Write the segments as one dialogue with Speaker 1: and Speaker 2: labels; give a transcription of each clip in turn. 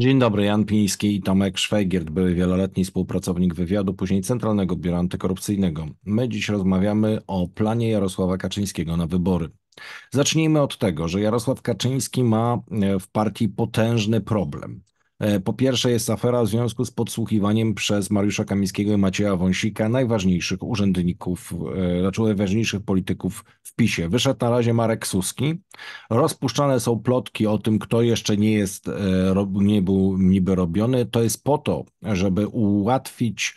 Speaker 1: Dzień dobry, Jan Piński i Tomek Szwajgiert, były wieloletni współpracownik wywiadu, później Centralnego Biura Antykorupcyjnego. My dziś rozmawiamy o planie Jarosława Kaczyńskiego na wybory. Zacznijmy od tego, że Jarosław Kaczyński ma e, w partii potężny problem. E, po pierwsze jest afera w związku z podsłuchiwaniem przez Mariusza Kamińskiego i Macieja Wąsika najważniejszych urzędników, e, znaczy najważniejszych polityków w PiSie. Wyszedł na razie Marek Suski. Rozpuszczane są plotki o tym, kto jeszcze nie jest, e, nie był niby robiony. To jest po to, żeby ułatwić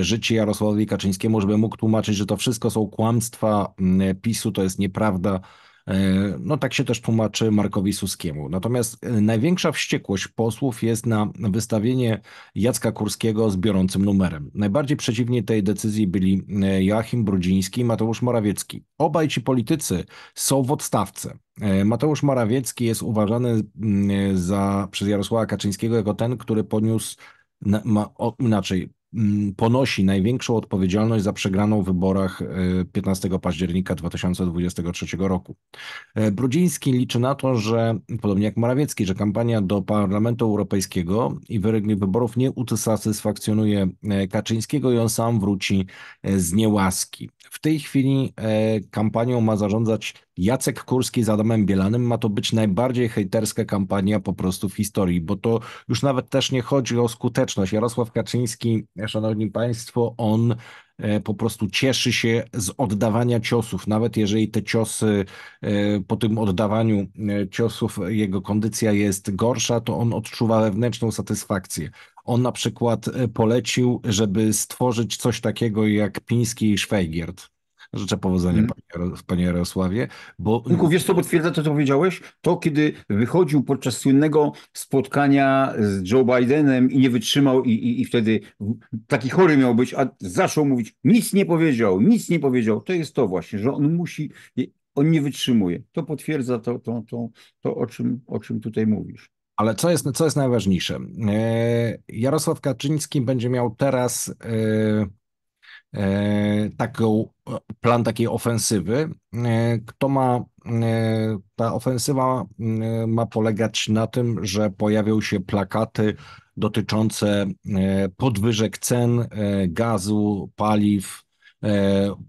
Speaker 1: życie Jarosławowi Kaczyńskiemu, żeby mógł tłumaczyć, że to wszystko są kłamstwa PiSu, to jest nieprawda, E, no tak się też tłumaczy Markowi Suskiemu. Natomiast e, największa wściekłość posłów jest na wystawienie Jacka Kurskiego z biorącym numerem. Najbardziej przeciwni tej decyzji byli e, Joachim Brudziński i Mateusz Morawiecki. Obaj ci politycy są w odstawce. Mateusz Morawiecki jest uważany mm, za, przez Jarosława Kaczyńskiego jako ten, który podniósł, ma, o, inaczej, Mm, ponosi największą odpowiedzialność za przegraną w wyborach 15 e, października 2023 roku. E, Brudziński liczy na to, że, podobnie jak Morawiecki, że kampania do Parlamentu Europejskiego i wynik wyborów nie usatysfakcjonuje e, Kaczyńskiego i on sam wróci z niełaski. W tej chwili kampanią ma zarządzać Jacek Kurski z Adamem Bielanym ma to być najbardziej hejterska kampania po prostu w historii, bo to już nawet też nie chodzi o skuteczność. Jarosław Kaczyński, szanowni państwo, on e, po prostu cieszy się z oddawania ciosów, nawet jeżeli te ciosy e, po tym oddawaniu e, ciosów jego kondycja jest gorsza, to on odczuwa wewnętrzną satysfakcję. On na przykład polecił, żeby stworzyć coś takiego jak Piński i Szwajgierd Życzę
Speaker 2: powodzenia hmm. panie, Jarosławie, bo... Tylko wiesz co potwierdza to, co powiedziałeś? To, kiedy wychodził podczas słynnego spotkania z Joe Bidenem i nie wytrzymał i, i, i wtedy taki chory miał być, a zaczął mówić, nic nie powiedział, nic nie powiedział. To jest to właśnie, że on musi, on nie wytrzymuje. To potwierdza to, to, to, to o, czym, o czym tutaj mówisz. Ale co jest, co jest najważniejsze? E, Jarosław Kaczyński
Speaker 1: będzie miał teraz e, E, taką, e, plan takiej ofensywy. E, kto ma, ta ofensywa ma polegać na tym, że pojawią się plakaty dotyczące podwyżek cen gazu, paliw,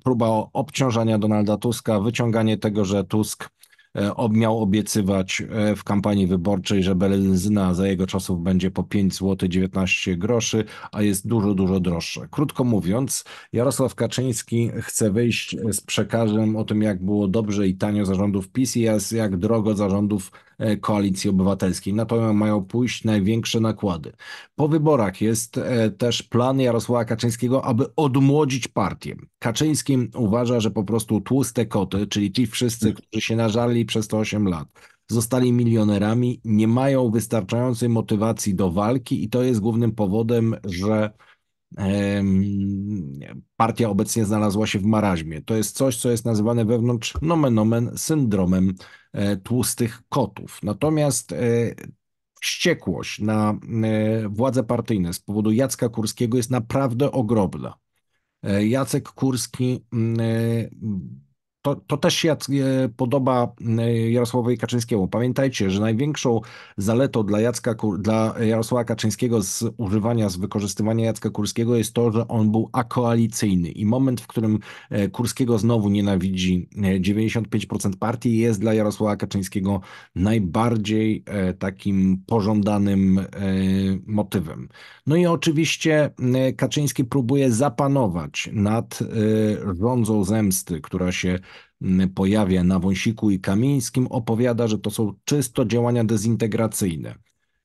Speaker 1: próba obciążania Donalda Tuska, wyciąganie tego, że Tusk E, miał obiecywać e, w kampanii wyborczej, że benzyna za jego czasów będzie po 5 zł 19 groszy, a jest dużo, dużo droższe. Krótko mówiąc, Jarosław Kaczyński chce wyjść z przekazem o tym, jak było dobrze i tanio zarządów PiS i jak drogo zarządów E, koalicji obywatelskiej. Na to mają pójść największe nakłady. Po wyborach jest e, też plan Jarosława Kaczyńskiego, aby odmłodzić partię. Kaczyński uważa, że po prostu tłuste koty, czyli ci wszyscy, hmm. którzy się nażarli przez te 8 lat, zostali milionerami, nie mają wystarczającej motywacji do walki i to jest głównym powodem, że partia obecnie znalazła się w maraźmie. To jest coś, co jest nazywane wewnątrz nomen omen syndromem E, tłustych kotów. Natomiast e, wściekłość na e, władze partyjne z powodu Jacka Kurskiego jest naprawdę ogromna. Jacek Kurski mm, to, to też się e, podoba e, Jarosławowi Kaczyńskiemu. Pamiętajcie, że największą zaletą dla, Jacka, dla Jarosława Kaczyńskiego z używania, z wykorzystywania Jacka Kurskiego jest to, że on był akoalicyjny i moment, w którym e, Kurskiego znowu nienawidzi 95% partii jest dla Jarosława Kaczyńskiego najbardziej takim pożądanym motywem. No i oczywiście Kaczyński próbuje zapanować nad rządzą zemsty, która się pojawia na Wąsiku i Kamińskim, opowiada, że to są czysto działania dezintegracyjne.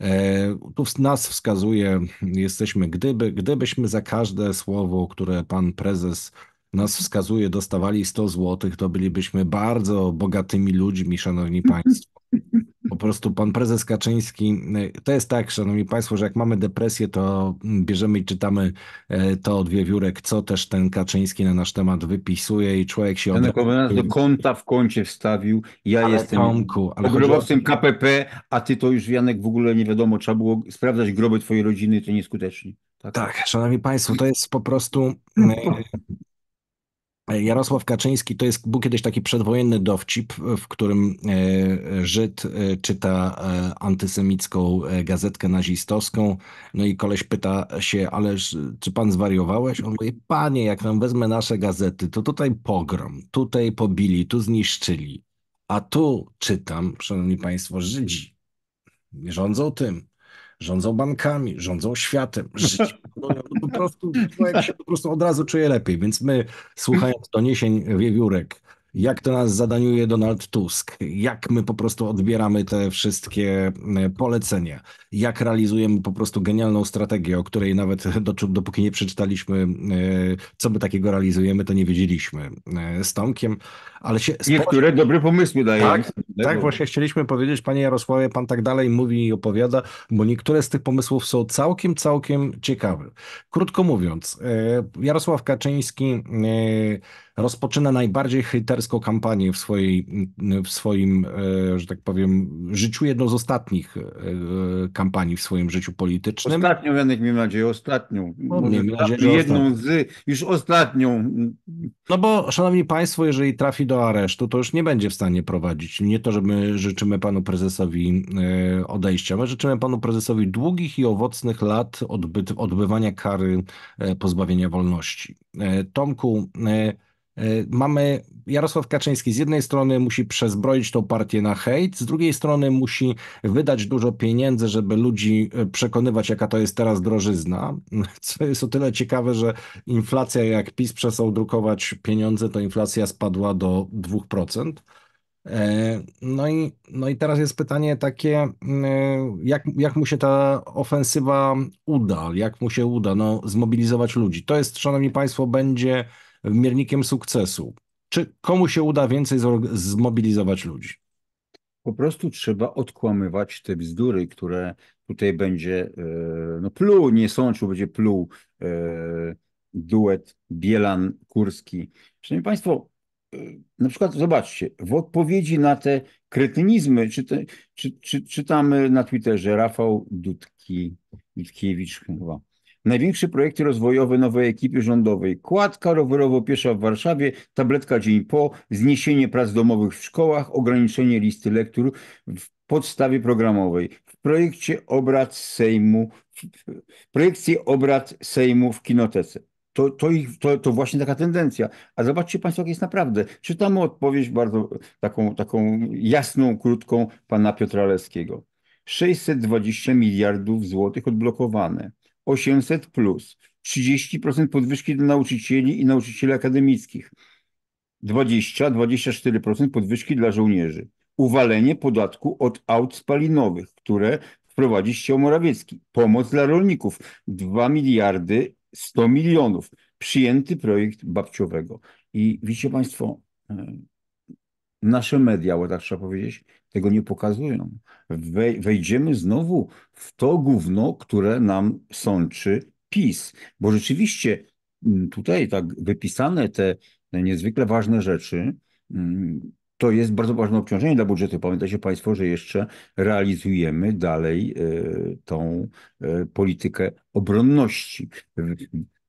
Speaker 1: E, tu nas wskazuje, jesteśmy, gdyby, gdybyśmy za każde słowo, które pan prezes nas wskazuje, dostawali 100 zł, to bylibyśmy bardzo bogatymi ludźmi, szanowni państwo prostu pan prezes Kaczyński, y, to jest tak, szanowni państwo, że jak mamy depresję, to bierzemy i czytamy e, to od wiewiórek, co też ten Kaczyński na nasz temat wypisuje i człowiek się... Ten komendant do
Speaker 2: konta w koncie wstawił, ja ale jestem Tomku, ale grobowcem o... KPP, a ty to już Janek w ogóle nie wiadomo, trzeba było sprawdzać groby twojej rodziny, to nieskutecznie. Tak.
Speaker 1: tak, szanowni państwo, to jest po prostu no y,
Speaker 2: tak. Jarosław
Speaker 1: Kaczyński to jest był kiedyś taki przedwojenny dowcip, w którym e, Żyd e, czyta e, antysemicką gazetkę nazistowską. No i koleś pyta się, ale czy pan zwariowałeś? On mówi, panie, jak nam wezmę nasze gazety, to tutaj pogrom, tutaj pobili, tu zniszczyli. A tu czytam, szanowni państwo, Żydzi rządzą tym, rządzą bankami, rządzą światem. Życie no po prostu człowiek się po prostu od razu czuje lepiej. Więc my, słuchając doniesień wiewiórek, jak to nas zadaniuje Donald Tusk, jak my po prostu odbieramy te wszystkie e, polecenia, jak realizujemy po prostu genialną strategię, o której nawet do, dopóki nie przeczytaliśmy, e, co my takiego realizujemy, to nie wiedzieliśmy e, z Tomkiem, ale się... Niektóre dobre pomysły dają. Tak, tak, właśnie chcieliśmy powiedzieć, panie Jarosławie, pan tak dalej mówi i opowiada, bo niektóre z tych pomysłów są całkiem, całkiem ciekawe. Krótko mówiąc, e, Jarosław Kaczyński e, rozpoczyna najbardziej hejterską kampanię w, swojej, w swoim, e, że tak powiem, życiu, jedną z ostatnich kampanii w swoim życiu politycznym.
Speaker 2: Ostatnią, Janek, miejmy nadzieję, ostatnią. No, Może nadzieję, jedną ostatnią. z, już ostatnią. No bo, szanowni
Speaker 1: państwo, jeżeli trafi do aresztu, to już nie będzie w stanie prowadzić. Nie to, że my życzymy panu prezesowi e, odejścia, my życzymy panu prezesowi długich i owocnych lat odbywania kary e, pozbawienia wolności. E, Tomku, E, mamy Jarosław Kaczyński z jednej strony musi przezbroić tą partię na hejt, z drugiej strony musi wydać dużo pieniędzy, żeby ludzi e, przekonywać, jaka to jest teraz drożyzna. Co jest o tyle ciekawe, że inflacja, jak PiS przestał drukować pieniądze, to inflacja spadła do 2%. E, no i, no i teraz jest pytanie takie, jak, jak mu się ta ofensywa uda, jak mu się uda no, zmobilizować ludzi. To jest, szanowni państwo, będzie miernikiem sukcesu? Czy
Speaker 2: komu się uda więcej zmobilizować ludzi? Po prostu trzeba odkłamywać te bzdury, które tutaj będzie, e, no pluł, nie sączył, będzie pluł e, duet Bielan-Kurski. Szanowni Państwo, e, na przykład zobaczcie, w odpowiedzi na te kretynizmy, czy, te, czy, czy czytamy na Twitterze Rafał Dudki, Dudkiewicz chyba, Największe projekty rozwojowe nowej ekipy rządowej. Kładka rowerowo-piesza w Warszawie, tabletka dzień po, zniesienie prac domowych w szkołach, ograniczenie listy lektur w podstawie programowej. W projekcie obrad Sejmu, projekcie obrad Sejmu w kinotece. To, to, ich, to, to właśnie taka tendencja. A zobaczcie Państwo, jak jest naprawdę. Czytamy odpowiedź bardzo taką, taką jasną, krótką pana Piotra Leskiego. 620 miliardów złotych odblokowane. 800 plus, 30% podwyżki dla nauczycieli i nauczycieli akademickich, 20-24% podwyżki dla żołnierzy, uwalenie podatku od aut spalinowych, które wprowadzi się Morawiecki, pomoc dla rolników 2 miliardy 100 milionów, przyjęty projekt babciowego. I widzicie Państwo, e, nasze media, bo tak trzeba powiedzieć, tego nie pokazują. Wejdziemy znowu w to gówno, które nam sączy PiS. Bo rzeczywiście mm, tutaj tak wypisane te, te niezwykle ważne rzeczy, mm, to jest bardzo ważne obciążenie dla budżetu. Pamiętajcie Państwo, że jeszcze realizujemy dalej e, tą e, politykę obronności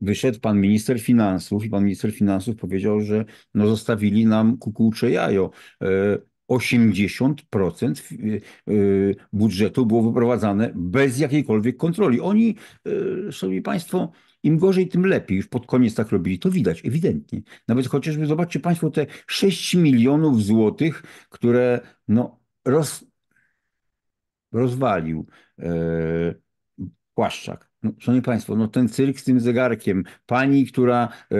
Speaker 2: wyszedł pan minister finansów i pan minister finansów powiedział, że no zostawili nam kukułcze jajo. 80% e, e, e, budżetu było wyprowadzane bez jakiejkolwiek kontroli. Oni, szanowni państwo, im gorzej, tym lepiej. Już pod koniec tak robili. To widać ewidentnie. Nawet chociażby zobaczcie państwo te 6 milionów złotych, które no, roz, rozwalił e, Płaszczak. No, szanowni Państwo, no ten cyrk z tym zegarkiem, pani, która e,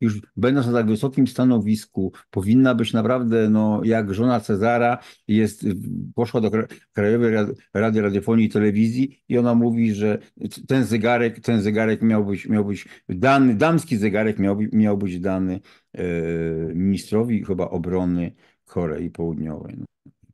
Speaker 2: już będąc na tak wysokim stanowisku, powinna być naprawdę, no, jak żona Cezara, jest, poszła do Krajowej Rady Radiofonii i Telewizji i ona mówi, że ten zegarek, ten zegarek miał być, miał być dany, damski zegarek miał, miał być dany e, ministrowi chyba obrony Korei Południowej. No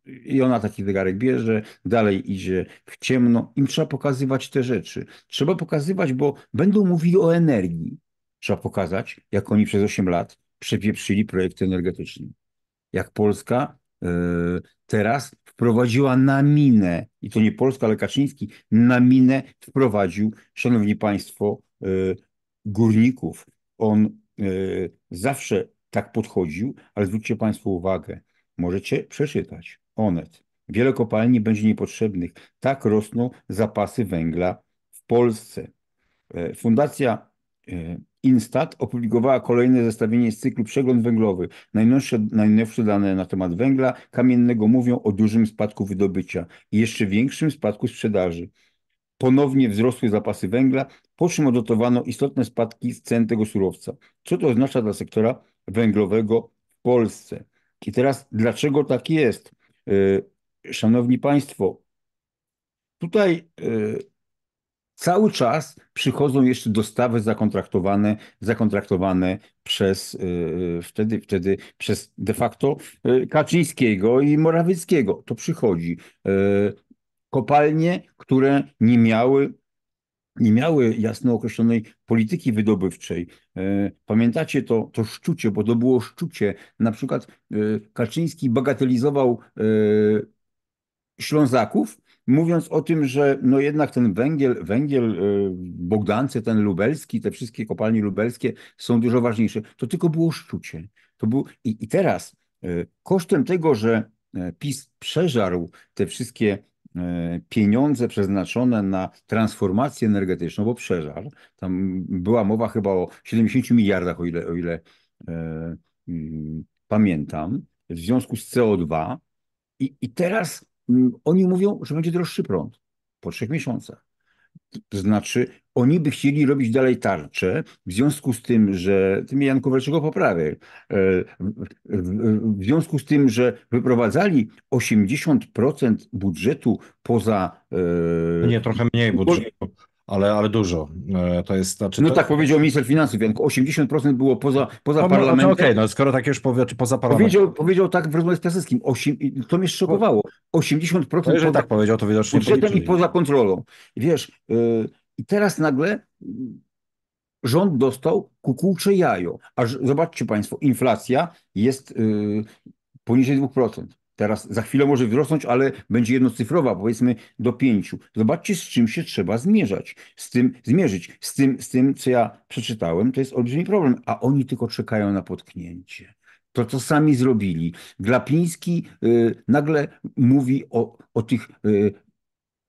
Speaker 2: i ona taki zegarek bierze, dalej idzie w ciemno. Im trzeba pokazywać te rzeczy. Trzeba pokazywać, bo będą mówili o energii. Trzeba pokazać, jak oni przez 8 lat przepieprzyli projekty energetyczne. Jak Polska e, teraz wprowadziła na minę, i to nie Polska, ale Kaczyński, na minę wprowadził, szanowni państwo, e, górników. On e, zawsze tak podchodził, ale zwróćcie państwo uwagę, możecie przeczytać. Onet. Wiele kopalni będzie niepotrzebnych. Tak rosną zapasy węgla w Polsce. E, Fundacja e, Instat opublikowała kolejne zestawienie z cyklu Przegląd węglowy. Najnowsze, najnowsze dane na temat węgla kamiennego mówią o dużym spadku wydobycia i jeszcze większym spadku sprzedaży. Ponownie wzrosły zapasy węgla, po czym odnotowano istotne spadki cen tego surowca. Co to oznacza dla sektora węglowego w Polsce? I teraz dlaczego tak jest? Y, szanowni Państwo, tutaj y, cały czas przychodzą jeszcze dostawy zakontraktowane, zakontraktowane przez y, wtedy, wtedy przez de facto Kaczyńskiego i Morawieckiego. To przychodzi. Kopalnie, które nie miały nie miały jasno określonej polityki wydobywczej. E, pamiętacie to, to szczucie, bo to było szczucie. Na przykład e, Kaczyński bagatelizował e, Ślązaków, mówiąc o tym, że no jednak ten węgiel, węgiel Bogdance, ten lubelski, te wszystkie kopalnie lubelskie są dużo ważniejsze. To tylko było szczucie. To był... I, I teraz kosztem tego, że PiS przeżarł te wszystkie E, pieniądze przeznaczone na transformację energetyczną, bo przeżar, tam była mowa chyba o 70 miliardach, o ile, o ile e, mm, pamiętam, w związku z CO2. I, I teraz mm, oni mówią, że będzie droższy prąd po trzech miesiącach. To znaczy, oni by chcieli robić dalej tarczę, w związku z tym, że. Tym Jan Kowalczyk poprawię. E, w związku z tym, że wyprowadzali 80% budżetu poza. E, Nie, trochę mniej budżetu. Ale, ale dużo. E, to jest, znaczy, no to... tak powiedział minister finansów, Więc 80% było poza, no, poza no, no parlamentem. No, okej, okay, no skoro tak już powie, czy poza parlamentem. Powiedział, powiedział tak w rozmowie z Piaseckim, to mnie szokowało, 80% to poza, tak powiedział, to widocznie budżetem i poza kontrolą. Wiesz, yy, i teraz nagle rząd dostał kukułcze jajo. A zobaczcie Państwo, inflacja jest y, poniżej 2%. Teraz za chwilę może wzrosnąć, ale będzie jednocyfrowa, powiedzmy do pięciu. Zobaczcie, z czym się trzeba zmierzać, z tym zmierzyć, z tym, z tym, co ja przeczytałem, to jest olbrzymi problem, a oni tylko czekają na potknięcie. To, co sami zrobili. Glapiński y, nagle mówi o, o tych y,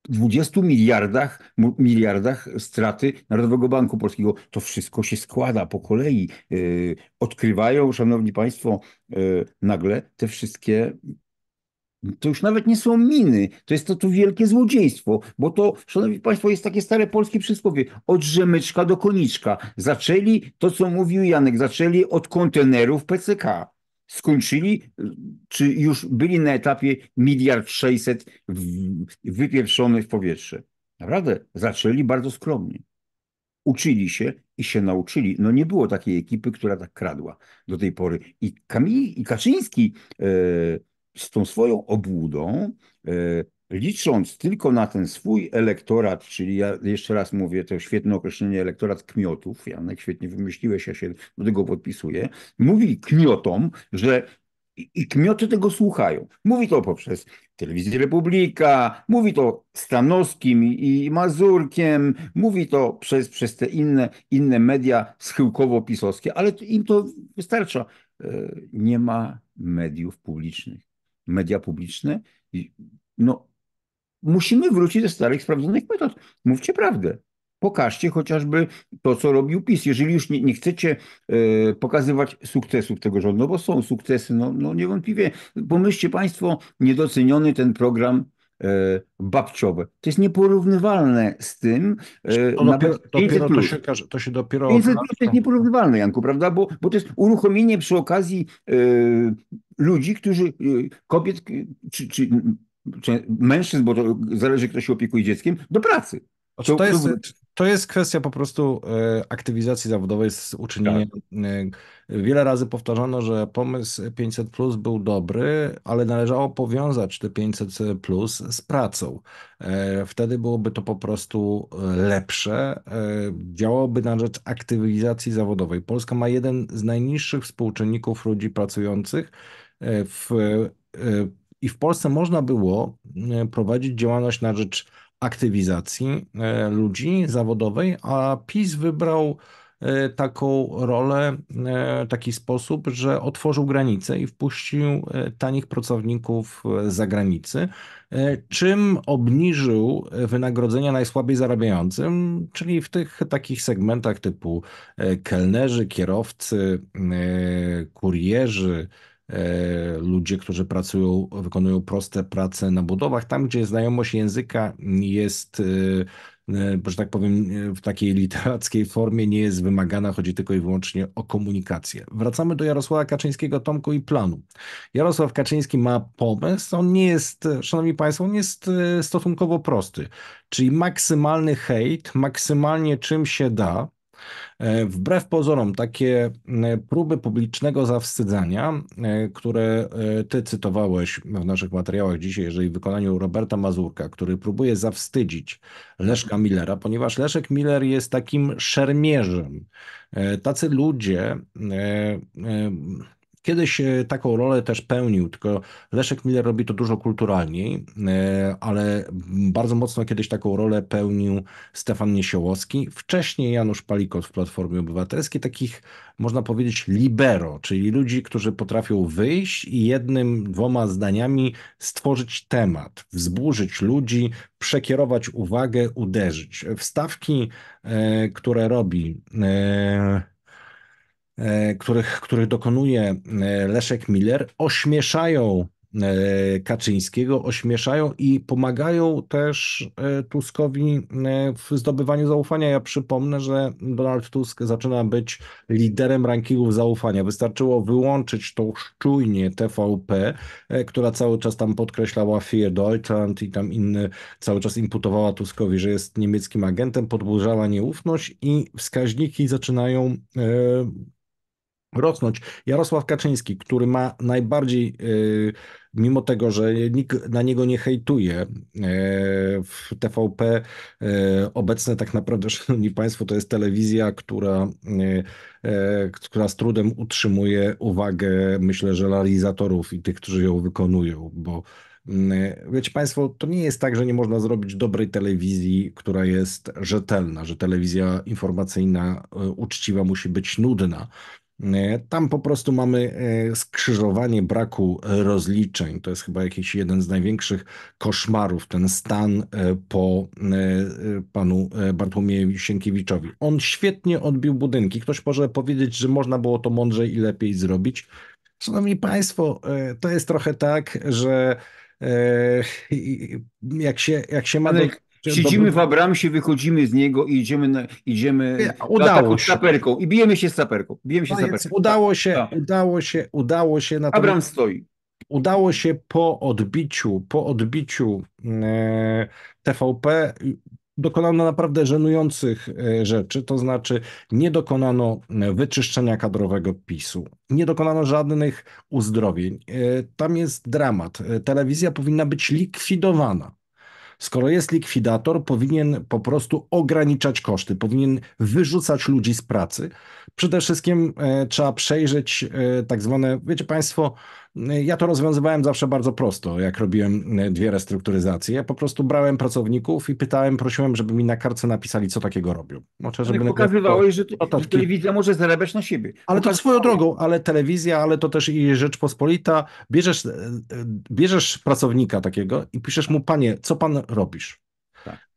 Speaker 2: 20 miliardach, miliardach straty Narodowego Banku Polskiego. To wszystko się składa po kolei. Y, odkrywają, szanowni państwo, y, nagle te wszystkie. To już nawet nie są miny, to jest to, to wielkie złodziejstwo, bo to, szanowni państwo, jest takie stare polskie przysłowie, od rzemyczka do koniczka. Zaczęli to, co mówił Janek, zaczęli od kontenerów PCK skończyli, czy już byli na etapie miliard sześćset wypieprzony w powietrze. Naprawdę, zaczęli bardzo skromnie. Uczyli się i się nauczyli. No nie było takiej ekipy, która tak kradła do tej pory. I, Kamil, i Kaczyński e, z tą swoją obłudą e, licząc tylko na ten swój elektorat, czyli ja jeszcze raz mówię, to świetne określenie elektorat kmiotów, Janek świetnie wymyśliłeś, ja się do tego podpisuję, mówi kmiotom, że i kmioty tego słuchają. Mówi to poprzez Telewizję Republika, mówi to Stanowskim i Mazurkiem, mówi to przez, przez te inne, inne media schyłkowo-pisowskie, ale im to wystarcza. E, nie ma mediów publicznych. Media publiczne no, musimy wrócić do starych, sprawdzonych metod. Mówcie prawdę. Pokażcie chociażby to, co robił PiS. Jeżeli już nie, nie chcecie e, pokazywać sukcesów tego rządu, no bo są sukcesy, no, no niewątpliwie. Pomyślcie Państwo, niedoceniony ten program y, babciowy. To jest nieporównywalne z tym. Y, to, dopiero, dopiero to, się, to się dopiero. 500 plus to jest nieporównywalne, Janku, prawda? Bo, bo to jest uruchomienie przy okazji ludzi, którzy, kobiet czy, czy mężczyzn, bo to zależy, kto się opiekuje dzieckiem, do pracy. To, to, jest, to jest kwestia
Speaker 1: po prostu e, aktywizacji zawodowej z uczynieniem. Tak. E, wiele razy powtarzano, że pomysł 500 plus był dobry, ale należało powiązać te 500 plus z pracą. E, wtedy byłoby to po prostu lepsze, działałoby na rzecz aktywizacji zawodowej. Polska ma jeden z najniższych współczynników ludzi pracujących w i w Polsce można było e, prowadzić działalność na rzecz aktywizacji e, ludzi zawodowej, a PiS wybrał e, taką rolę, taki sposób, że otworzył granice i wpuścił tanich pracowników z zagranicy, czym obniżył wynagrodzenia najsłabiej zarabiającym, czyli w tych takich segmentach typu kelnerzy, kierowcy, kurierzy, E, ludzie, którzy pracują, wykonują proste prace na budowach, tam gdzie znajomość języka jest, e, e, że tak powiem, w takiej literackiej formie nie jest wymagana, chodzi tylko i wyłącznie o komunikację. Wracamy do Jarosława Kaczyńskiego, Tomku i planu. Jarosław Kaczyński ma pomysł, on nie jest, szanowni państwo, on jest stosunkowo prosty, czyli maksymalny hejt, maksymalnie czym się da, E, wbrew pozorom, takie e, próby publicznego zawstydzania, e, które ty cytowałeś w naszych materiałach dzisiaj, jeżeli w wykonaniu Roberta Mazurka, który próbuje zawstydzić Leszka Millera, ponieważ Leszek Miller jest takim szermierzem. Tacy ludzie Kiedyś e, taką rolę też pełnił, tylko Leszek Miller robi to dużo kulturalniej, e, ale bardzo mocno kiedyś taką rolę pełnił Stefan Niesiołowski, wcześniej Janusz Palikot w Platformie Obywatelskiej, takich można powiedzieć libero, czyli ludzi, którzy potrafią wyjść i jednym, dwoma zdaniami stworzyć temat, wzburzyć ludzi, przekierować uwagę, uderzyć. Wstawki, e, które robi E, których, których dokonuje e, Leszek Miller, ośmieszają e, Kaczyńskiego, ośmieszają i pomagają też Tuskowi w zdobywaniu zaufania. Ja przypomnę, że Donald Tusk zaczyna być liderem rankingów zaufania. Wystarczyło wyłączyć tą szczujnię TVP, która cały czas tam podkreślała Fear Deutschland i tam inny, cały czas imputowała Tuskowi, że jest niemieckim agentem, podburzała nieufność i wskaźniki zaczynają rosnąć. Jarosław Kaczyński, który ma najbardziej, y, mimo tego, że nikt na niego nie hejtuje y, w TVP, y, obecne tak naprawdę, szanowni państwo, to jest telewizja, która, która z trudem utrzymuje uwagę, myślę, że realizatorów i tych, którzy ją wykonują, bo Wiecie Państwo, to nie jest tak, że nie można zrobić dobrej telewizji, która jest rzetelna, że telewizja informacyjna uczciwa musi być nudna. E, tam po prostu mamy e, skrzyżowanie braku rozliczeń. To jest chyba jakiś jeden z największych koszmarów, ten stan e, po panu Bartłomiejowi Sienkiewiczowi. On świetnie odbił budynki. Ktoś może powiedzieć, że można było to mądrzej i lepiej zrobić. Szanowni Państwo, to jest trochę tak, że jak się, jak się ma. do Siedzimy w
Speaker 2: Abramsie, wychodzimy z niego i idziemy, na, idziemy udało się. saperką i bijemy się z saperką. Bijemy się no saperką.
Speaker 1: Udało tak, się, tak. udało się, udało się. Natomiast Abram stoi. Udało się po odbiciu, po odbiciu e, TVP dokonano naprawdę żenujących e, rzeczy, to znaczy nie dokonano e, wyczyszczenia kadrowego PiSu, nie dokonano żadnych uzdrowień. E, tam jest dramat. Telewizja powinna być likwidowana. Skoro jest likwidator, powinien po prostu ograniczać koszty, powinien wyrzucać ludzi z pracy. Przede wszystkim e, trzeba przejrzeć e, tak zwane, wiecie Państwo, ja to rozwiązywałem zawsze bardzo prosto, jak robiłem e, dwie restrukturyzacje. Ja po prostu brałem pracowników i pytałem, prosiłem, żeby mi na kartce napisali, co takiego robią. Może, znaczy, żeby pokazywałeś,
Speaker 2: że, że telewizja może zarabiać na siebie.
Speaker 1: Ale to swoją drogą, ale telewizja, ale to też i Rzeczpospolita. Bierzesz, e, e, bierzesz pracownika takiego i piszesz mu, panie, co pan robisz?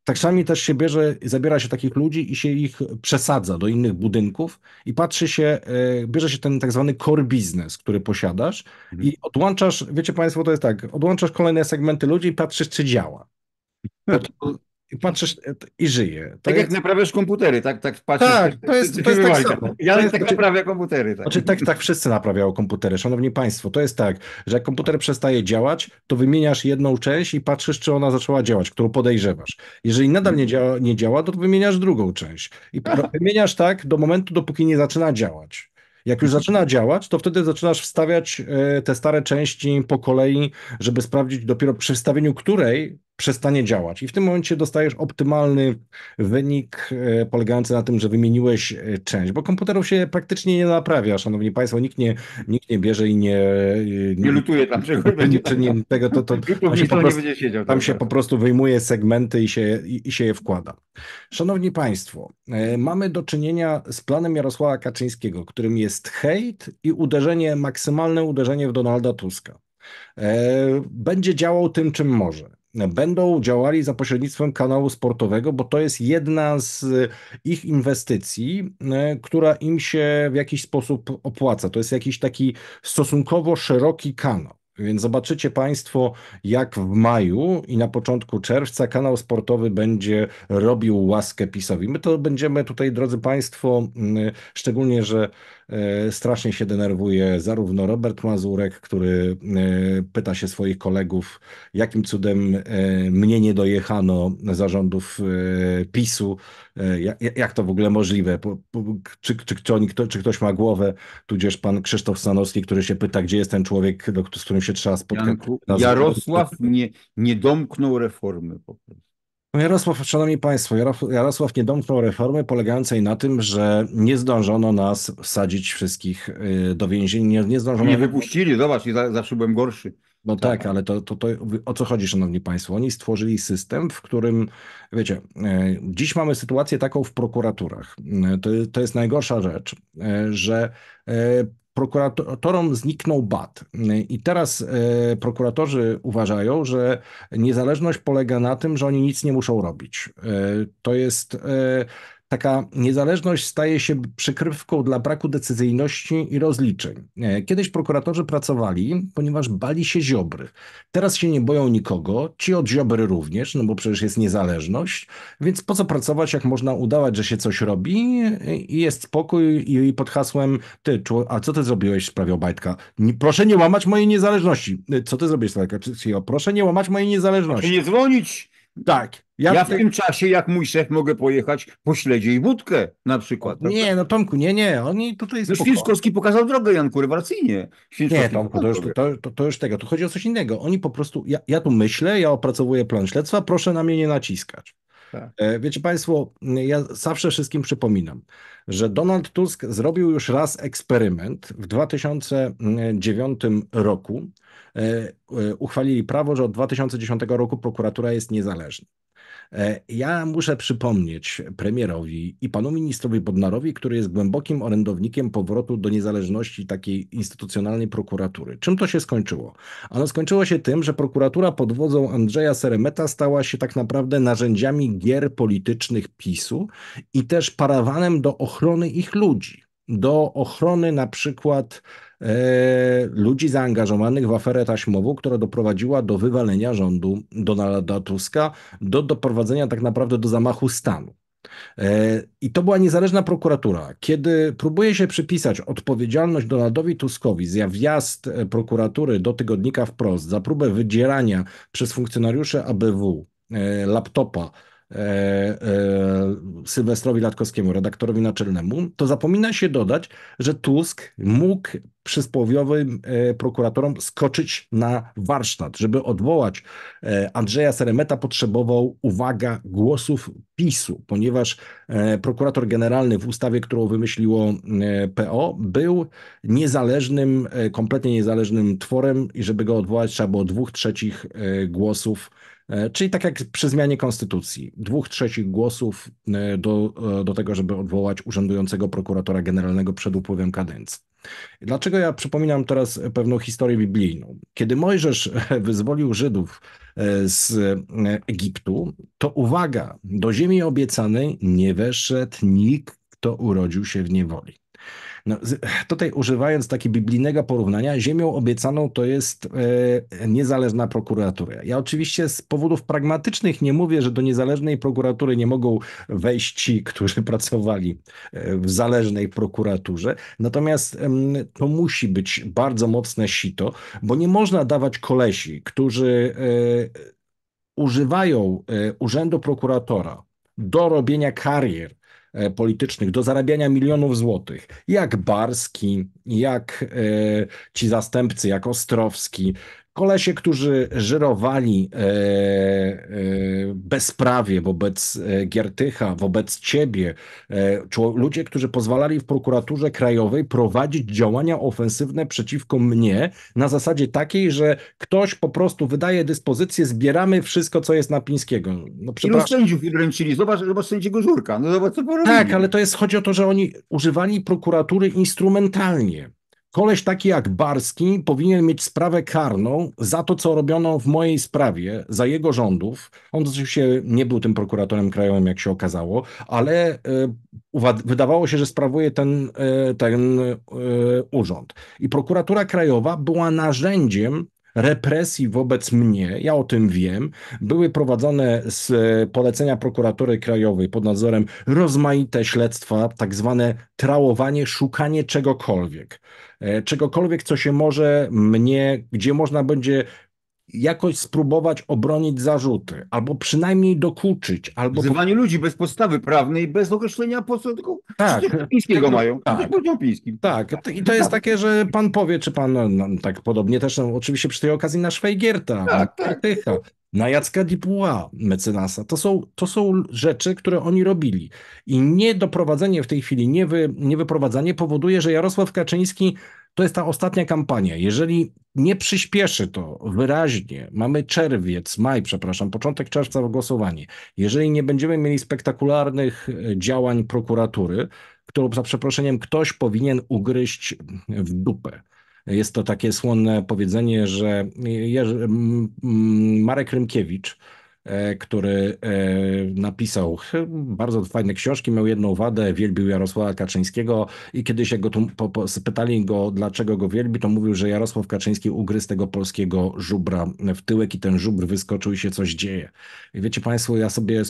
Speaker 1: Taksami też się bierze, zabiera się takich ludzi i się ich przesadza do innych budynków i patrzy się, e, bierze się ten tak zwany core business, który posiadasz mhm. i odłączasz, wiecie Państwo, to jest tak, odłączasz kolejne segmenty ludzi i patrzysz, czy działa. To, i patrzysz e, i żyje. To tak jest... jak
Speaker 2: naprawiasz komputery, tak, tak patrzysz. Tak, to jest, to jest tak samo. Ja jest, tak naprawiam znaczy- naprawia komputery. Tak. Znaczy,
Speaker 1: tak, tak wszyscy naprawiają komputery. Szanowni Państwo, to jest tak, że jak komputer przestaje działać, to wymieniasz jedną część i patrzysz, czy ona zaczęła działać, którą podejrzewasz. Jeżeli nadal nie działa, nie działa to wymieniasz drugą część. I Aha. wymieniasz tak do momentu, dopóki nie zaczyna działać. Jak już mhm. zaczyna działać, to wtedy zaczynasz wstawiać e, te stare części po kolei, żeby sprawdzić dopiero przy wstawieniu której przestanie działać. I w tym momencie dostajesz optymalny wynik e, polegający na tym, że wymieniłeś e, część, bo komputerów się praktycznie nie naprawia, szanowni państwo, nikt nie, nikt nie bierze i nie... Nie, nie
Speaker 2: lutuje tam czegoś.
Speaker 1: tego, to, to, to tam się, po prostu, siedział, tam się po prostu wyjmuje segmenty i się, i, i się je wkłada. Szanowni państwo, e, mamy do czynienia z planem Jarosława Kaczyńskiego, którym jest hejt i uderzenie, maksymalne uderzenie w Donalda Tuska. Będzie działał tym, czym może będą działali za pośrednictwem kanału sportowego, bo to jest jedna z e, ich inwestycji, e, która im się w jakiś sposób opłaca. To jest jakiś taki stosunkowo szeroki kanał. Więc zobaczycie Państwo, jak w maju i na początku czerwca kanał sportowy będzie robił łaskę PiSowi. My to będziemy tutaj, drodzy Państwo, e, szczególnie, że E, strasznie się denerwuje zarówno Robert Mazurek, który e, pyta się swoich kolegów, jakim cudem e, mnie nie dojechano zarządów PiSu, jak to w ogóle możliwe, czy, czy, czy, oni, czy ktoś ma głowę, tudzież pan Krzysztof Sanowski, który się pyta,
Speaker 2: gdzie jest ten człowiek, do, z którym się trzeba spotkać. Janku, Jarosław nie, nie domknął reformy po prostu.
Speaker 1: Jarosław, szanowni państwo, Jarosław nie domknął reformy polegającej na tym, że nie zdążono nas wsadzić wszystkich y, do więzień. Nie, nie zdążono... Nie
Speaker 2: wypuścili, zobacz, i za, zawsze byłem gorszy.
Speaker 1: No tak, tak ale to, to, to o co chodzi, szanowni państwo? Oni stworzyli system, w którym, wiecie, y, dziś mamy sytuację taką w prokuraturach. Y, to, to jest najgorsza rzecz, że prokuratorom zniknął bat. I teraz e, prokuratorzy uważają, że niezależność polega na tym, że oni nic nie muszą robić. E, to jest e, taka niezależność staje się przykrywką dla braku decyzyjności i rozliczeń. E, kiedyś prokuratorzy pracowali, ponieważ bali się ziobry. Teraz się nie boją nikogo, ci od ziobry również, no bo przecież jest niezależność, więc po co pracować, jak można udawać, że się coś robi e, i jest spokój i pod hasłem ty, a co ty zrobiłeś w sprawie Obajtka?
Speaker 2: Proszę nie łamać mojej niezależności. E, co ty zrobiłeś, Proszę nie łamać mojej niezależności. nie dzwonić tak. Ja, ja w tym czasie, jak mój szef, mogę pojechać po śledzie i wódkę na przykład. Tak? Nie, no Tomku, nie, nie, oni tutaj... No Święczkowski pokazał drogę Janku rewelacyjnie. Nie,
Speaker 1: Tomku, to już, to, to, to, już tego, tu chodzi o coś innego. Oni po prostu, ja, ja tu myślę, ja opracowuję plan śledztwa, proszę na mnie nie naciskać. Tak. E, wiecie Państwo, ja zawsze wszystkim przypominam, że Donald Tusk zrobił już raz eksperyment w 2009 roku, E, e, uchwalili prawo, że od 2010 roku prokuratura jest niezależna. E, ja muszę przypomnieć premierowi i panu ministrowi Bodnarowi, który jest głębokim orędownikiem powrotu do niezależności takiej instytucjonalnej prokuratury. Czym to się skończyło? Ano skończyło się tym, że prokuratura pod wodzą Andrzeja Seremeta stała się tak naprawdę narzędziami gier politycznych PiSu i też parawanem do ochrony ich ludzi do ochrony na przykład E, ludzi zaangażowanych w aferę taśmową, która doprowadziła do wywalenia rządu Donalda Tuska, do doprowadzenia tak naprawdę do zamachu stanu. E, I to była niezależna prokuratura. Kiedy próbuje się przypisać odpowiedzialność Donaldowi Tuskowi za wjazd e, prokuratury do tygodnika wprost, za próbę wydzierania przez funkcjonariuszy ABW laptopa E, e, Sylwestrowi Latkowskiemu, redaktorowi naczelnemu, to zapomina się dodać, że Tusk mógł przysłowiowym e, prokuratorom skoczyć na warsztat. Żeby odwołać Andrzeja Seremeta potrzebował, uwaga, głosów PiSu, ponieważ prokurator generalny w ustawie, którą wymyśliło PO, był niezależnym, kompletnie niezależnym tworem i żeby go odwołać trzeba było dwóch trzecich głosów E, czyli tak jak przy zmianie konstytucji, dwóch trzecich głosów e, do, e, do tego, żeby odwołać urzędującego prokuratora generalnego przed upływem kadencji. Dlaczego ja przypominam teraz pewną historię biblijną? Kiedy Mojżesz wyzwolił Żydów z Egiptu, to uwaga, do ziemi obiecanej nie weszedł nikt, kto urodził się w niewoli. No, tutaj używając takiego biblijnego porównania, ziemią obiecaną to jest e, niezależna prokuratura. Ja oczywiście z powodów pragmatycznych nie mówię, że do niezależnej prokuratury nie mogą wejść ci, którzy pracowali e, w zależnej prokuraturze. Natomiast e, to musi być bardzo mocne sito, bo nie można dawać kolesi, którzy e, używają e, urzędu prokuratora do robienia karier E, politycznych do zarabiania milionów złotych, jak Barski, jak e, ci zastępcy, jak Ostrowski, kolesie, którzy żerowali e, e, bezprawie wobec e, Giertycha, wobec ciebie, ludzie, którzy pozwalali w prokuraturze krajowej prowadzić działania ofensywne przeciwko mnie na zasadzie takiej, że ktoś po prostu wydaje dyspozycję, zbieramy wszystko, co jest na
Speaker 2: Pińskiego. No, Ilu sędziów wręczyli? Zobacz, zobacz sędziego Żurka. No, zobacz, co tak, ale
Speaker 1: to jest, chodzi o to, że oni używali prokuratury instrumentalnie koleś taki jak Barski powinien mieć sprawę karną za to, co robiono w mojej sprawie, za jego rządów. On oczywiście nie był tym prokuratorem krajowym, jak się okazało, ale e, wydawało się, że sprawuje ten, e, ten e, urząd. I prokuratura krajowa była narzędziem represji wobec mnie, ja o tym wiem, były prowadzone z e, polecenia prokuratury krajowej pod nadzorem rozmaite śledztwa, tak zwane trałowanie, szukanie czegokolwiek e, czegokolwiek, co się może mnie, gdzie można będzie jakoś spróbować obronić zarzuty, albo przynajmniej dokuczyć. Albo Wzywanie
Speaker 2: ludzi bez podstawy prawnej, bez określenia po tak. Pińskiego tak. mają. Tak. tak, i to jest
Speaker 1: takie, że pan powie, czy pan, no, no tak podobnie też, no, oczywiście przy tej okazji na Szwajgierta, tak, tak. na tak. Jacka Dipua, mecenasa. To są, to są rzeczy, które oni robili. I niedoprowadzenie w tej chwili, nie, wy, nie wyprowadzanie powoduje, że Jarosław Kaczyński to jest ta ostatnia kampania. Jeżeli nie przyspieszy to wyraźnie, mamy czerwiec, maj, przepraszam, początek czerwca w głosowanie. Jeżeli nie będziemy mieli spektakularnych e, działań prokuratury, którą za przeproszeniem ktoś powinien ugryźć w dupę. Jest to takie słonne powiedzenie, że e, Marek Rymkiewicz, E, który e, napisał bardzo fajne książki, miał jedną wadę, wielbił Jarosława Kaczyńskiego i kiedy się go tu, spytali go, dlaczego go wielbi, to mówił, że Jarosław Kaczyński ugryzł tego polskiego żubra w tyłek i ten żubr wyskoczył i się coś dzieje. I wiecie Państwo, ja sobie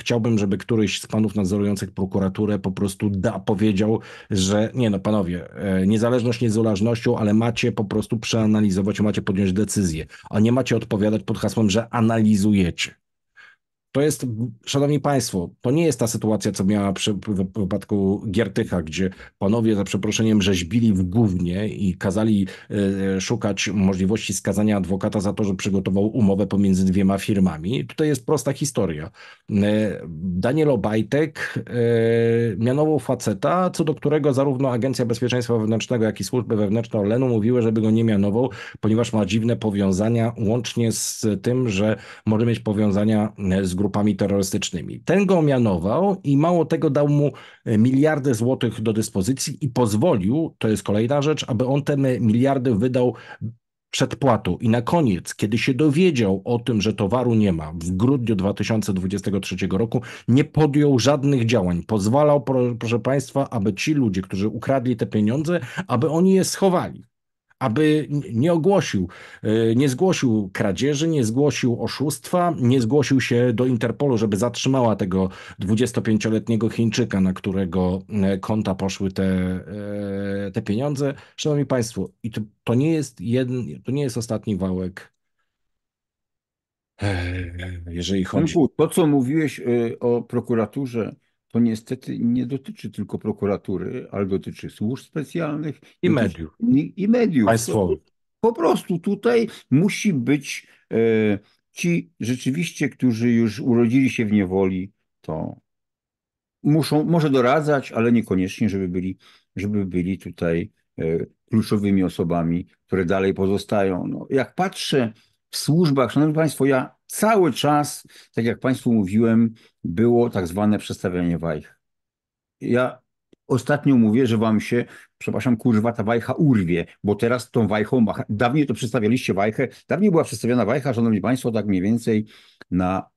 Speaker 1: chciałbym, żeby któryś z panów nadzorujących prokuraturę po prostu da, powiedział, że nie no panowie, e, niezależność niezależnością, ale macie po prostu przeanalizować, macie podjąć decyzję, a nie macie odpowiadać pod hasłem, że analizujecie. To jest, szanowni państwo, to nie jest ta sytuacja, co miała przy w wypadku Giertycha, gdzie panowie za przeproszeniem rzeźbili w gównie i kazali y, szukać możliwości skazania adwokata za to, że przygotował umowę pomiędzy dwiema firmami. Tutaj jest prosta historia. Y, Daniel Obajtek y, e, mianował faceta, co do którego zarówno Agencja Bezpieczeństwa Wewnętrznego, jak i służby wewnętrzne Orlenu mówiły, żeby go nie mianował, ponieważ ma dziwne powiązania, łącznie z tym, że może mieć powiązania z grupą grupami terrorystycznymi. Ten go mianował i mało tego dał mu e, miliardy złotych do dyspozycji i pozwolił, to jest kolejna rzecz, aby on te miliardy wydał przedpłatu. I na koniec, kiedy się dowiedział o tym, że towaru nie ma w grudniu 2023 roku, nie podjął żadnych działań. Pozwalał, proszę Państwa, aby ci ludzie, którzy ukradli te pieniądze, aby oni je schowali aby nie ogłosił, e, nie zgłosił kradzieży, nie zgłosił oszustwa, nie zgłosił się do Interpolu, żeby zatrzymała tego 25-letniego Chińczyka, na którego e, konta poszły te, e, te pieniądze. Szanowni Państwo, i to, to nie jest
Speaker 2: jeden, to nie jest ostatni wałek
Speaker 1: jeżeli chodzi.
Speaker 2: To, co mówiłeś o prokuraturze to niestety nie dotyczy tylko prokuratury, ale dotyczy służb specjalnych i mediów. I mediów. Po prostu tutaj musi być e, ci rzeczywiście, którzy już urodzili się w niewoli, to muszą, może doradzać, ale niekoniecznie, żeby byli, żeby byli tutaj e, kluczowymi osobami, które dalej pozostają. No, jak patrzę w służbach, szanowni państwo, ja cały czas, tak jak Państwu mówiłem, było tak zwane przestawianie wajch. Ja ostatnio mówię, że Wam się, przepraszam, kurwa, ta wajcha urwie, bo teraz tą wajchą macha. Dawniej to przedstawialiście wajchę, dawniej była przestawiana wajcha, Szanowni Państwo, tak mniej więcej na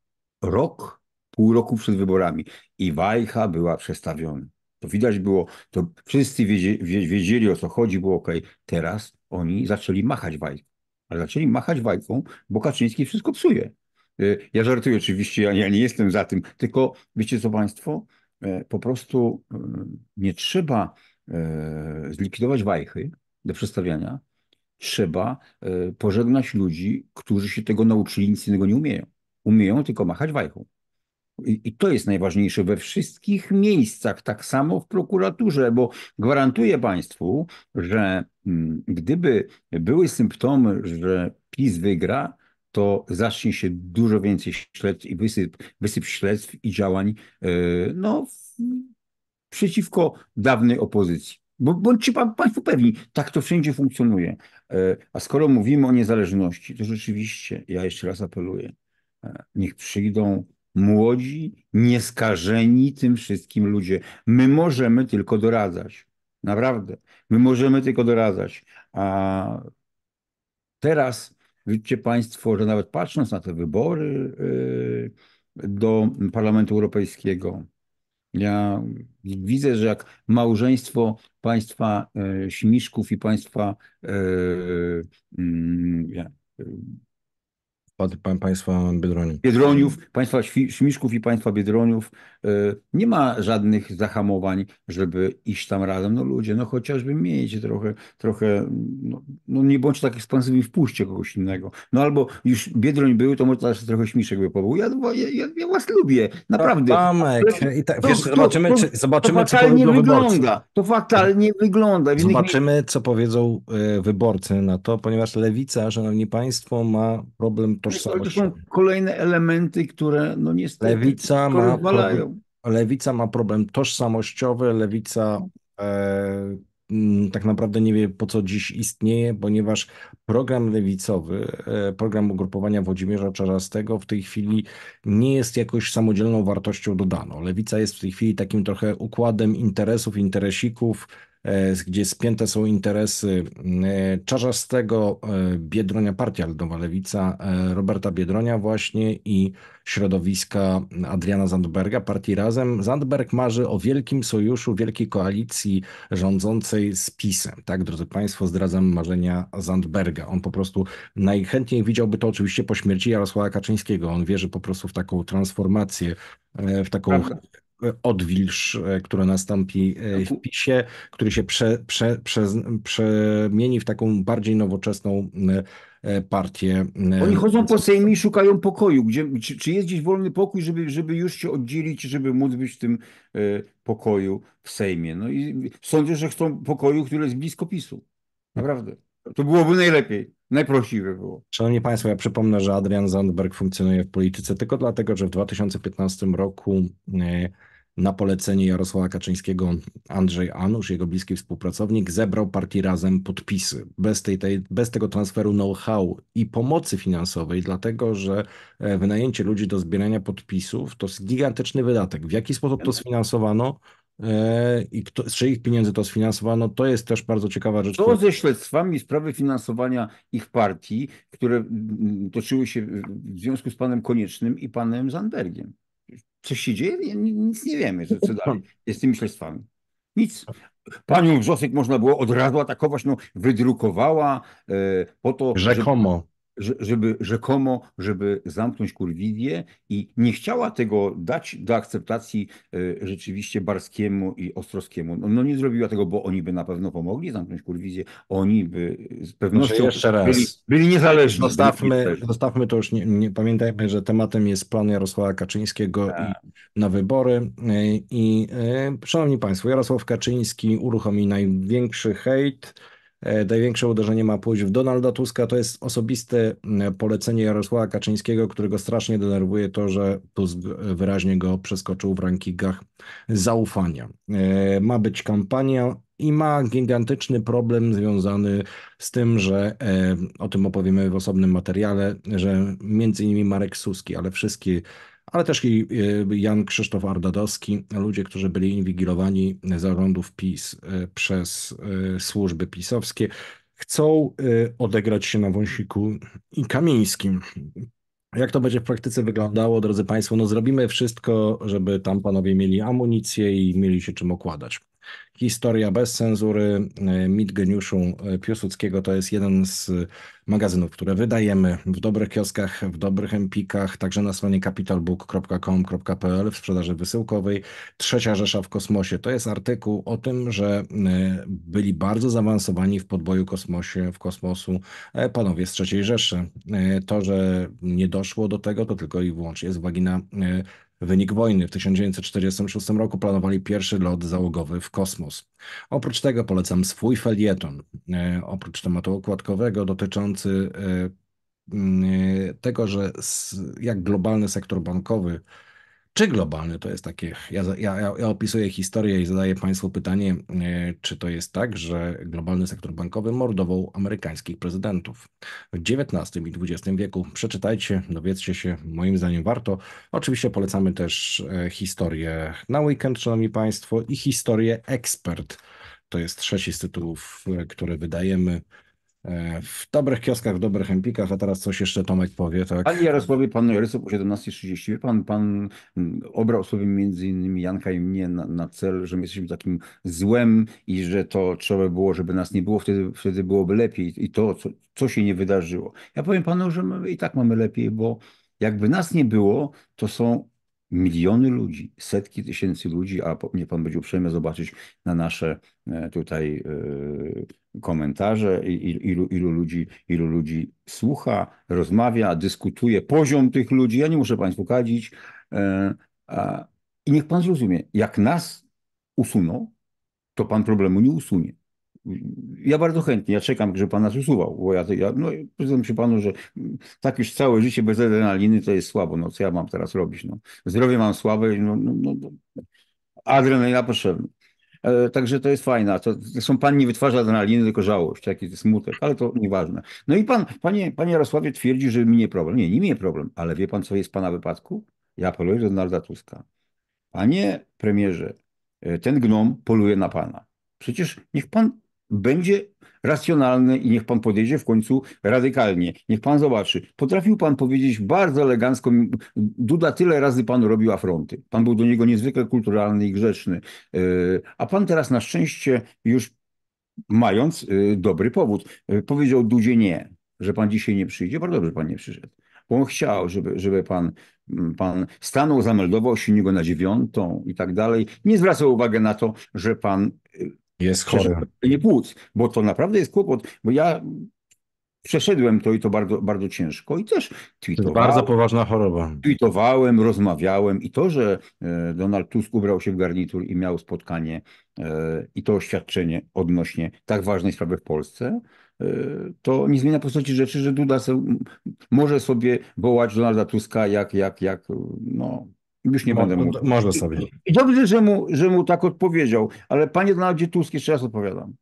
Speaker 2: rok, pół roku przed wyborami. I wajcha była przestawiona. To widać było, to wszyscy wiedzieli, wiedzieli o co chodzi, było ok. Teraz oni zaczęli machać wajchą ale zaczęli machać wajką, bo Kaczyński wszystko psuje. Y, ja żartuję oczywiście, ja, ja nie jestem za tym, tylko wiecie co Państwo, y, po prostu y, nie trzeba zlikwidować wajchy do przestawiania, trzeba pożegnać ludzi, którzy się tego nauczyli, nic innego nie umieją. Umieją tylko machać wajchą. I to jest najważniejsze we wszystkich miejscach, tak samo w prokuraturze, bo gwarantuję Państwu, że mm, gdyby były symptomy, że PiS wygra, to zacznie się dużo więcej śledztw i wysyp, wysyp śledztw i działań y, no, przeciwko dawnej opozycji. Bo bądźcie Państwo pewni, tak to wszędzie funkcjonuje. E, a skoro mówimy o niezależności, to rzeczywiście ja jeszcze raz apeluję, e, niech przyjdą młodzi, nieskażeni tym wszystkim ludzie. My możemy tylko doradzać. Naprawdę. My możemy tylko doradzać. A teraz widzicie Państwo, że nawet patrząc na te wybory y, do Parlamentu Europejskiego, ja widzę, że jak małżeństwo państwa y, Śmiszków i państwa y, państwa Biedroniów. Biedroniów, państwa Śmiszków i państwa Biedroniów. Y, nie ma żadnych zahamowań, żeby iść tam razem. No ludzie, no chociażby miejcie trochę, trochę no, no nie bądźcie tak ekspansywni, wpuśćcie kogoś innego. No albo już Biedroń był, to może teraz trochę Śmiszek by pobył. Ja, ja, ja was lubię, naprawdę. Tomek, i tak, wiesz, to, zobaczymy, to, czy, zobaczymy to fatalnie co wygląda. To fatalnie wygląda. Zobaczymy,
Speaker 1: co powiedzą e, wyborcy na to, ponieważ Lewica, szanowni państwo, ma problem to tożsamość. To
Speaker 2: są kolejne elementy, które
Speaker 1: no niestety lewica ma, problem, lewica ma problem tożsamościowy, lewica e, mm, tak naprawdę nie wie po co dziś istnieje, ponieważ program lewicowy, e, program ugrupowania Włodzimierza Czarzastego w tej chwili nie jest jakoś samodzielną wartością dodaną. Lewica jest w tej chwili takim trochę układem interesów, interesików, E, gdzie spięte są interesy mm, e, Czarzastego e, Biedronia Partia Ludowa Lewica, Roberta Biedronia właśnie i środowiska Adriana Zandberga, partii Razem. Zandberg marzy o wielkim sojuszu, wielkiej koalicji rządzącej z PiSem. Tak, drodzy Państwo, zdradzam marzenia Zandberga. On po prostu najchętniej widziałby to oczywiście po śmierci Jarosława Kaczyńskiego. On wierzy po prostu w taką transformację, w taką... Prawda odwilż, e, który nastąpi e, w PiSie, który się prze, prze, prze, przemieni w taką bardziej nowoczesną e, partię. Oni chodzą
Speaker 2: po Sejmie i szukają pokoju. Gdzie, czy, czy jest gdzieś wolny pokój, żeby, żeby już się oddzielić, żeby móc być w tym pokoju w Sejmie? No i sądzę, że chcą pokoju, który jest blisko PiSu. Naprawdę. To byłoby najlepiej. Najprościej by było.
Speaker 1: Szanowni Państwo, ja przypomnę, że Adrian Zandberg funkcjonuje w polityce tylko dlatego, że w 2015 roku na polecenie Jarosława Kaczyńskiego Andrzej Anusz, jego bliski współpracownik, zebrał partii razem podpisy. Bez, tej, tej, bez tego transferu know-how i pomocy finansowej, dlatego że e, wynajęcie ludzi do zbierania podpisów to jest gigantyczny wydatek. W jaki sposób to sfinansowano? E, i kto, z czyich pieniędzy to sfinansowano, to jest też bardzo ciekawa rzecz. Co
Speaker 2: ze śledztwami sprawy finansowania ich partii, które mm, toczyły się w związku z panem Koniecznym i panem Zandbergiem? co się dzieje? Nic nie wiemy, że co dalej z tymi śledztwami. Nic. Panią Wrzosek można było od razu atakować, no, wydrukowała e, po to. Rzekomo. Żeby żeby rzekomo, żeby zamknąć Kurwidię i nie chciała tego dać do akceptacji e, rzeczywiście Barskiemu i Ostrowskiemu. No, no nie zrobiła tego, bo oni by na pewno pomogli zamknąć Kurwidię, oni by z pewnością byli, byli, niezależni. Zostawmy,
Speaker 1: byli zostawmy to już, nie, nie, pamiętajmy, że tematem jest plan Jarosława Kaczyńskiego tak. na wybory e, i, i e, Szanowni Państwo, Jarosław Kaczyński uruchomi największy hejt, E, największe uderzenie ma pójść w Donalda Tuska. To jest osobiste mm, polecenie Jarosława Kaczyńskiego, którego strasznie denerwuje to, że Tusk wyraźnie go przeskoczył w rankingach zaufania. E, ma być kampania i ma gigantyczny problem związany z tym, że e, o tym opowiemy w osobnym materiale, że między innymi Marek Suski, ale wszystkie ale też i y, Jan Krzysztof Ardadowski, ludzie, którzy byli inwigilowani zarządów PiS y, przez y, służby pisowskie, chcą odegrać się na Wąsiku i Kamińskim. Jak to będzie w praktyce wyglądało, drodzy Państwo? No zrobimy wszystko, żeby tam panowie mieli amunicję i mieli się czym okładać. Historia bez cenzury, e, mit geniuszu e, Piłsudskiego to jest jeden z magazynów, które wydajemy w dobrych kioskach, w dobrych empikach, także na stronie capitalbook.com.pl w sprzedaży wysyłkowej. Trzecia Rzesza w kosmosie to jest artykuł o tym, że e, byli bardzo zaawansowani w podboju kosmosie, w kosmosu panowie z trzeciej Rzeszy. To, że nie doszło do tego, to tylko i wyłącznie z uwagi na wynik wojny. W 1946 roku planowali pierwszy lot załogowy w kosmos. Oprócz tego polecam swój felieton, e, oprócz tematu okładkowego dotyczący e, e, tego, że jak globalny sektor bankowy czy globalny to jest takie. Ja, ja, ja opisuję historię i zadaję Państwu pytanie, e, czy to jest tak, że globalny sektor bankowy mordował amerykańskich prezydentów w XIX i XX wieku. Przeczytajcie, dowiedzcie się, moim zdaniem warto. Oczywiście polecamy też e, historię na weekend, Szanowni Państwo, i historię ekspert. To jest trzeci z tytułów, e, które wydajemy E, w dobrych kioskach, w dobrych empikach, a teraz coś jeszcze Tomek powie, tak? Panie
Speaker 2: Jarosławie, pan Jarosław o 17.30, pan, pan mm, obrał sobie między innymi Janka i mnie na, na, cel, że my jesteśmy takim złem i że to trzeba było, żeby nas nie było, wtedy, wtedy byłoby lepiej i to, co, co się nie wydarzyło. Ja powiem panu, że my i tak mamy lepiej, bo jakby nas nie było, to są miliony ludzi, setki tysięcy ludzi, a nie Pan będzie uprzejmy zobaczyć na nasze e, tutaj e, komentarze, ilu, ilu, ludzi, ilu ludzi słucha, rozmawia, dyskutuje, poziom tych ludzi, ja nie muszę Państwu kadzić. E, I niech Pan zrozumie, jak nas usuną, to Pan problemu nie usunie. Ja bardzo chętnie, ja czekam, żeby pan nas usuwał, bo ja, ja no, przyznam się panu, że tak już całe życie bez adrenaliny to jest słabo, no co ja mam teraz robić, no. Zdrowie mam słabe, no, no, no, no. adrenalina potrzebna. E, także to jest fajna. To, są pan nie wytwarza adrenaliny, tylko żałość, jakiś smutek, ale to nieważne. No i pan, panie, panie Jarosławie twierdzi, że mi nie problem. Nie, nie mnie problem, ale wie pan, co jest pana wypadku? Ja apeluję do Donalda Tuska. Panie premierze, e, ten gnom poluje na pana. Przecież niech pan będzie racjonalny i niech pan podejdzie w końcu radykalnie. Niech pan zobaczy. Potrafił pan powiedzieć bardzo elegancko, Duda tyle razy panu robił afronty. Pan był do niego niezwykle kulturalny i grzeczny. E, a pan teraz na szczęście już mając e, dobry powód, e, powiedział Dudzie nie, że pan dzisiaj nie przyjdzie. Bardzo dobrze, pan nie przyszedł. Bo on chciał, żeby, żeby pan, pan stanął, zameldował się niego na dziewiątą i tak dalej. Nie zwracał uwagi na to, że pan jest chory. Nie płuc, bo to naprawdę jest kłopot, bo ja przeszedłem to i to bardzo, bardzo ciężko i też tweetowałem. To bardzo poważna choroba. Tweetowałem, rozmawiałem i to, że e, Donald Tusk ubrał się w garnitur i miał spotkanie e, i to oświadczenie odnośnie tak ważnej sprawy w Polsce, e, to nie zmienia postaci rzeczy, że Duda może sobie wołać Donalda Tuska jak, jak, jak no, już nie będę mógł. Można sobie. I, I, dobrze, że mu, że mu tak odpowiedział, ale panie Donaldzie Tusk, jeszcze raz odpowiadam.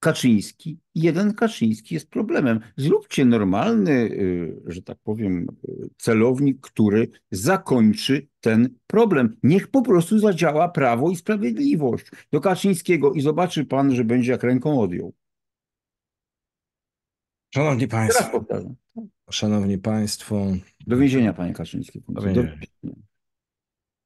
Speaker 2: Kaczyński, jeden Kaczyński jest problemem. Zróbcie normalny, y, że tak powiem, y, celownik, który zakończy ten problem. Niech po prostu zadziała prawo i sprawiedliwość do Kaczyńskiego i zobaczy pan, że będzie jak ręką odjął.
Speaker 1: Szanowni Państwo. Szanowni Państwo. Do więzienia, panie Kaczyński. Do więzienia. Do